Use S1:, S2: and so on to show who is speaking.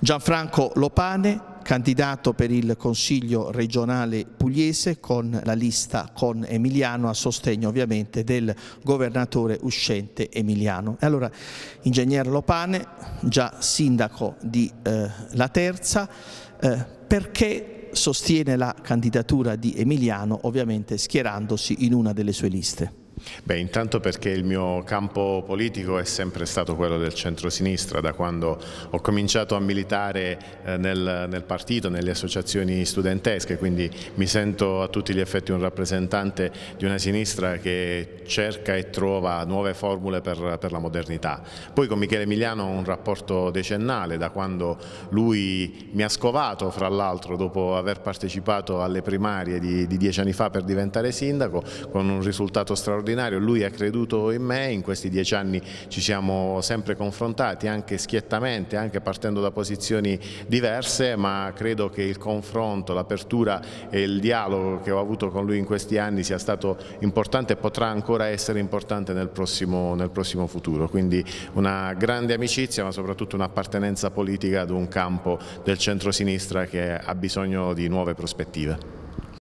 S1: Gianfranco Lopane, candidato per il Consiglio regionale pugliese con la lista con Emiliano a sostegno ovviamente del governatore uscente Emiliano. E allora, ingegner Lopane, già sindaco di eh, La Terza, eh, perché sostiene la candidatura di Emiliano ovviamente schierandosi in una delle sue liste? Beh, intanto
S2: perché il mio campo politico è sempre stato quello del centro-sinistra, da quando ho cominciato a militare eh, nel, nel, partito, nelle associazioni studentesche, quindi mi sento a tutti gli effetti un rappresentante di una sinistra che cerca e trova nuove formule per, per la modernità. Poi con Michele Emiliano ho un rapporto decennale, da quando lui mi ha scovato, fra l'altro, dopo aver partecipato alle primarie di, di dieci anni fa per diventare sindaco, con un risultato straordinario straordinario, lui ha creduto in me, in questi dieci anni ci siamo sempre confrontati, anche schiettamente, anche partendo da posizioni diverse, ma credo che il confronto, l'apertura e il dialogo che ho avuto con lui in questi anni sia stato importante e potrà ancora essere importante nel prossimo, nel prossimo futuro. Quindi una grande amicizia, ma soprattutto un'appartenenza politica ad un campo del centro-sinistra che ha bisogno di nuove prospettive.